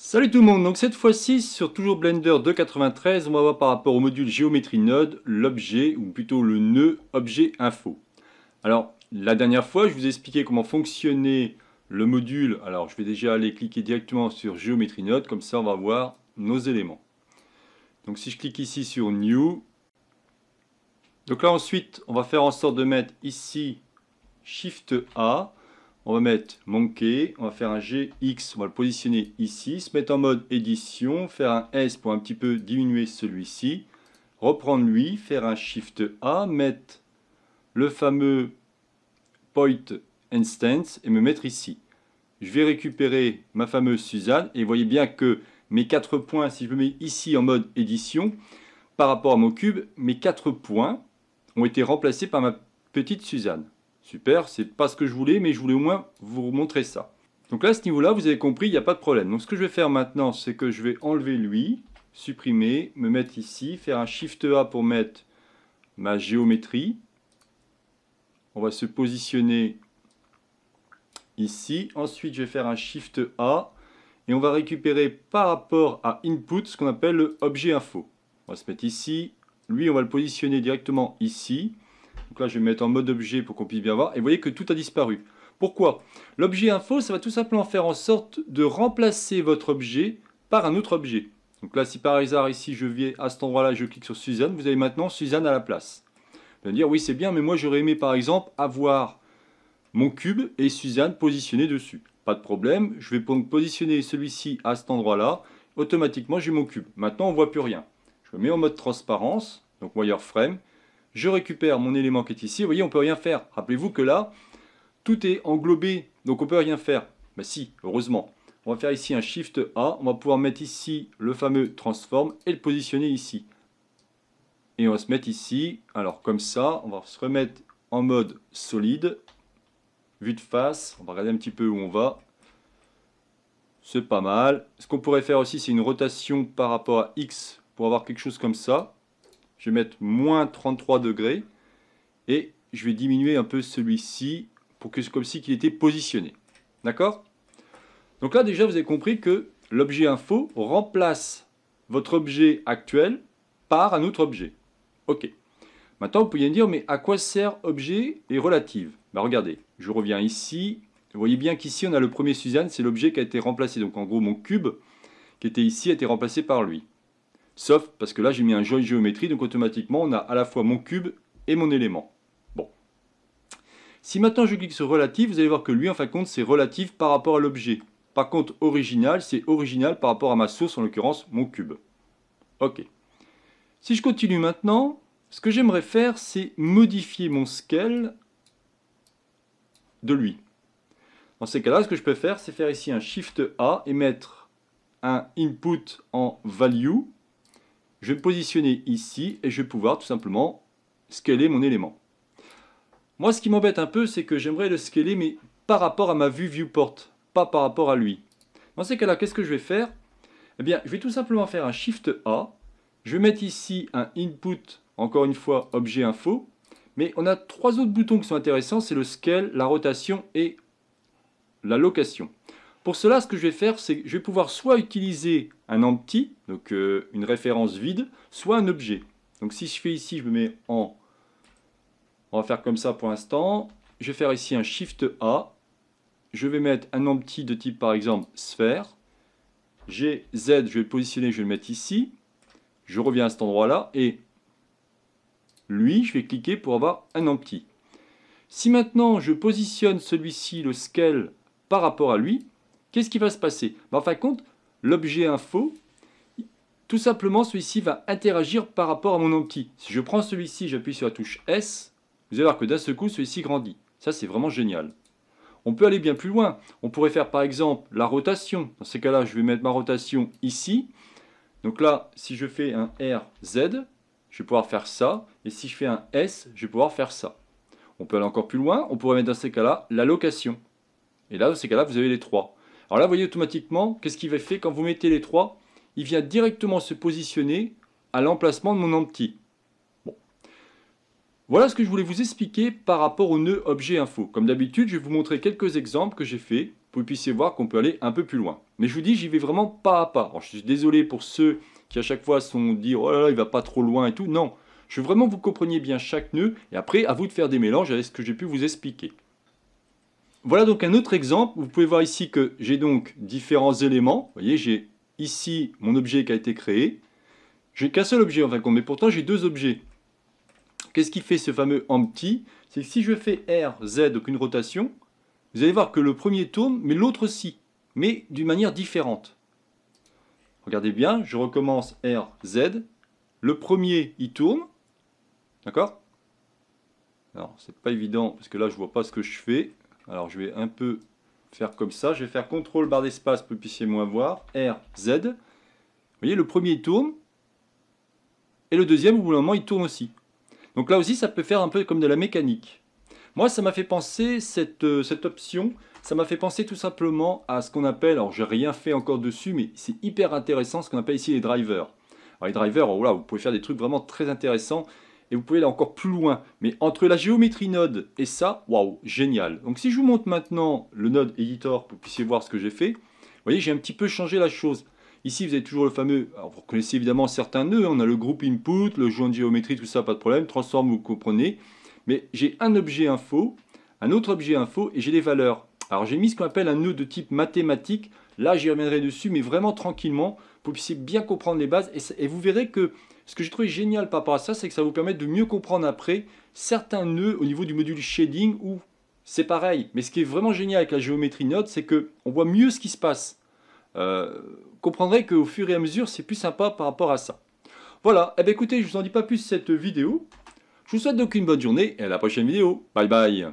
Salut tout le monde, donc cette fois-ci sur toujours Blender 2.93, on va voir par rapport au module géométrie node, l'objet, ou plutôt le nœud objet info. Alors, la dernière fois, je vous ai expliqué comment fonctionnait le module. Alors, je vais déjà aller cliquer directement sur géométrie node, comme ça on va voir nos éléments. Donc si je clique ici sur New, donc là ensuite, on va faire en sorte de mettre ici Shift A, on va mettre monkey, on va faire un gx, on va le positionner ici, se mettre en mode édition, faire un s pour un petit peu diminuer celui-ci, reprendre lui, faire un shift A, mettre le fameux point instance et me mettre ici. Je vais récupérer ma fameuse Suzanne et vous voyez bien que mes quatre points, si je me mets ici en mode édition, par rapport à mon cube, mes quatre points ont été remplacés par ma petite Suzanne. Super, c'est pas ce que je voulais, mais je voulais au moins vous montrer ça. Donc là, à ce niveau-là, vous avez compris, il n'y a pas de problème. Donc ce que je vais faire maintenant, c'est que je vais enlever lui, supprimer, me mettre ici, faire un Shift A pour mettre ma géométrie. On va se positionner ici. Ensuite, je vais faire un Shift A et on va récupérer par rapport à Input ce qu'on appelle le objet info. On va se mettre ici. Lui, on va le positionner directement ici. Donc là, je vais mettre en mode objet pour qu'on puisse bien voir. Et vous voyez que tout a disparu. Pourquoi L'objet info, ça va tout simplement faire en sorte de remplacer votre objet par un autre objet. Donc là, si par hasard, ici, je viens à cet endroit-là, je clique sur Suzanne, vous avez maintenant Suzanne à la place. Vous allez me dire, oui, c'est bien, mais moi, j'aurais aimé, par exemple, avoir mon cube et Suzanne positionnés dessus. Pas de problème, je vais donc positionner celui-ci à cet endroit-là. Automatiquement, j'ai mon cube. Maintenant, on ne voit plus rien. Je me mets en mode transparence, donc wireframe, je récupère mon élément qui est ici, vous voyez, on ne peut rien faire. Rappelez-vous que là, tout est englobé, donc on ne peut rien faire. Mais ben si, heureusement. On va faire ici un Shift A, on va pouvoir mettre ici le fameux transform et le positionner ici. Et on va se mettre ici, alors comme ça, on va se remettre en mode solide, vue de face, on va regarder un petit peu où on va. C'est pas mal. Ce qu'on pourrait faire aussi, c'est une rotation par rapport à X pour avoir quelque chose comme ça je vais mettre moins 33 degrés et je vais diminuer un peu celui-ci pour que c'est comme si qu'il était positionné. D'accord Donc là déjà vous avez compris que l'objet info remplace votre objet actuel par un autre objet. Ok. Maintenant vous pouvez me dire mais à quoi sert objet et relative Bah regardez, je reviens ici. Vous voyez bien qu'ici on a le premier Suzanne, c'est l'objet qui a été remplacé. Donc en gros mon cube qui était ici a été remplacé par lui. Sauf parce que là, j'ai mis un jeu de géométrie, donc automatiquement, on a à la fois mon cube et mon élément. Bon. Si maintenant je clique sur relatif, vous allez voir que lui, en fin de compte, c'est relatif par rapport à l'objet. Par contre, original, c'est original par rapport à ma source, en l'occurrence, mon cube. OK. Si je continue maintenant, ce que j'aimerais faire, c'est modifier mon scale de lui. Dans ces cas-là, ce que je peux faire, c'est faire ici un Shift A et mettre un input en value je vais me positionner ici et je vais pouvoir tout simplement scaler mon élément. Moi, ce qui m'embête un peu, c'est que j'aimerais le scaler, mais par rapport à ma vue viewport, pas par rapport à lui. Dans ces cas-là, qu'est-ce que je vais faire Eh bien, je vais tout simplement faire un Shift A. Je vais mettre ici un input, encore une fois, objet info. Mais on a trois autres boutons qui sont intéressants, c'est le scale, la rotation et la location. Pour cela, ce que je vais faire, c'est que je vais pouvoir soit utiliser un empty, donc euh, une référence vide, soit un objet. Donc si je fais ici, je me mets en... On va faire comme ça pour l'instant. Je vais faire ici un Shift A. Je vais mettre un empty de type, par exemple, sphère. J'ai Z, je vais le positionner, je vais le mettre ici. Je reviens à cet endroit-là et lui, je vais cliquer pour avoir un empty. Si maintenant je positionne celui-ci, le scale, par rapport à lui, Qu'est-ce qui va se passer bah, En fin de compte, l'objet info, tout simplement, celui-ci va interagir par rapport à mon outil. Si je prends celui-ci, j'appuie sur la touche S, vous allez voir que d'un seul coup, celui-ci grandit. Ça, c'est vraiment génial. On peut aller bien plus loin. On pourrait faire par exemple la rotation. Dans ces cas-là, je vais mettre ma rotation ici. Donc là, si je fais un RZ, je vais pouvoir faire ça. Et si je fais un S, je vais pouvoir faire ça. On peut aller encore plus loin. On pourrait mettre dans ces cas-là la location. Et là, dans ces cas-là, vous avez les trois. Alors là, vous voyez automatiquement, qu'est-ce qu'il va faire quand vous mettez les trois Il vient directement se positionner à l'emplacement de mon empty. Bon. Voilà ce que je voulais vous expliquer par rapport au nœud objet info. Comme d'habitude, je vais vous montrer quelques exemples que j'ai fait pour que vous puissiez voir qu'on peut aller un peu plus loin. Mais je vous dis, j'y vais vraiment pas à pas. je suis désolé pour ceux qui à chaque fois sont dire Oh là là, il va pas trop loin et tout ». Non, je veux vraiment que vous compreniez bien chaque nœud et après, à vous de faire des mélanges avec ce que j'ai pu vous expliquer. Voilà donc un autre exemple. Vous pouvez voir ici que j'ai donc différents éléments. Vous voyez, j'ai ici mon objet qui a été créé. J'ai qu'un seul objet en fin compte, mais pourtant j'ai deux objets. Qu'est-ce qui fait ce fameux empty C'est que si je fais R, Z, donc une rotation, vous allez voir que le premier tourne, mais l'autre aussi, mais d'une manière différente. Regardez bien, je recommence R, Z. Le premier, il tourne. D'accord Alors, c'est pas évident, parce que là, je vois pas ce que je fais. Alors je vais un peu faire comme ça. Je vais faire contrôle barre d'espace pour que vous puissiez moins voir. R, Z. Vous voyez, le premier tourne. Et le deuxième, au bout d'un moment, il tourne aussi. Donc là aussi, ça peut faire un peu comme de la mécanique. Moi, ça m'a fait penser, cette, euh, cette option, ça m'a fait penser tout simplement à ce qu'on appelle, alors j'ai rien fait encore dessus, mais c'est hyper intéressant, ce qu'on appelle ici les drivers. Alors les drivers, oh vous pouvez faire des trucs vraiment très intéressants et vous pouvez aller encore plus loin. Mais entre la géométrie node et ça, waouh, génial. Donc si je vous montre maintenant le node editor pour que vous puissiez voir ce que j'ai fait, vous voyez, j'ai un petit peu changé la chose. Ici, vous avez toujours le fameux, alors vous reconnaissez évidemment certains nœuds, hein. on a le groupe input, le joint de géométrie, tout ça, pas de problème, transforme, vous comprenez. Mais j'ai un objet info, un autre objet info, et j'ai des valeurs. Alors j'ai mis ce qu'on appelle un nœud de type mathématique, là j'y reviendrai dessus, mais vraiment tranquillement, pour que vous puissiez bien comprendre les bases, et, et vous verrez que ce que j'ai trouvé génial par rapport à ça, c'est que ça vous permet de mieux comprendre après certains nœuds au niveau du module shading où c'est pareil. Mais ce qui est vraiment génial avec la géométrie note, c'est qu'on voit mieux ce qui se passe. Euh, comprendrez qu'au fur et à mesure, c'est plus sympa par rapport à ça. Voilà, eh bien, écoutez, je ne vous en dis pas plus cette vidéo. Je vous souhaite donc une bonne journée et à la prochaine vidéo. Bye bye